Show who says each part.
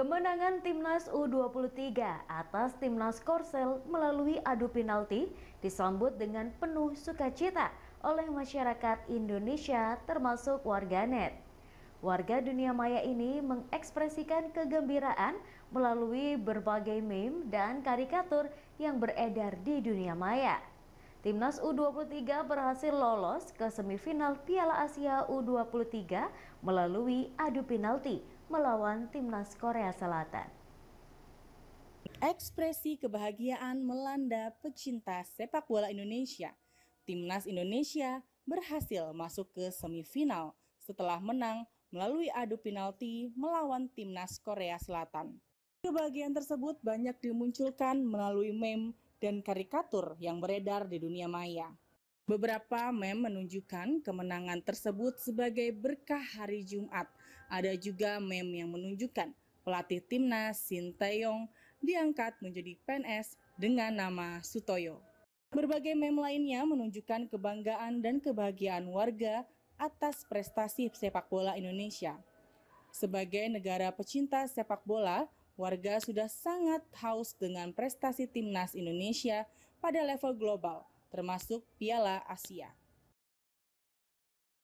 Speaker 1: Kemenangan Timnas U23 atas Timnas Korsel melalui adu penalti disambut dengan penuh sukacita oleh masyarakat Indonesia termasuk warganet. Warga dunia maya ini mengekspresikan kegembiraan melalui berbagai meme dan karikatur yang beredar di dunia maya. Timnas U23 berhasil lolos ke semifinal Piala Asia U23 melalui adu penalti melawan Timnas Korea Selatan. Ekspresi kebahagiaan melanda
Speaker 2: pecinta sepak bola Indonesia. Timnas Indonesia berhasil masuk ke semifinal setelah menang melalui adu penalti melawan Timnas Korea Selatan. Kebahagiaan tersebut banyak dimunculkan melalui meme dan karikatur yang beredar di dunia maya. Beberapa mem menunjukkan kemenangan tersebut sebagai berkah hari Jumat. Ada juga mem yang menunjukkan pelatih timnas Shin Tae-yong diangkat menjadi PNS dengan nama Sutoyo. Berbagai mem lainnya menunjukkan kebanggaan dan kebahagiaan warga atas prestasi sepak bola Indonesia. Sebagai negara pecinta sepak bola, warga sudah sangat haus dengan prestasi timnas Indonesia pada level global, termasuk Piala Asia.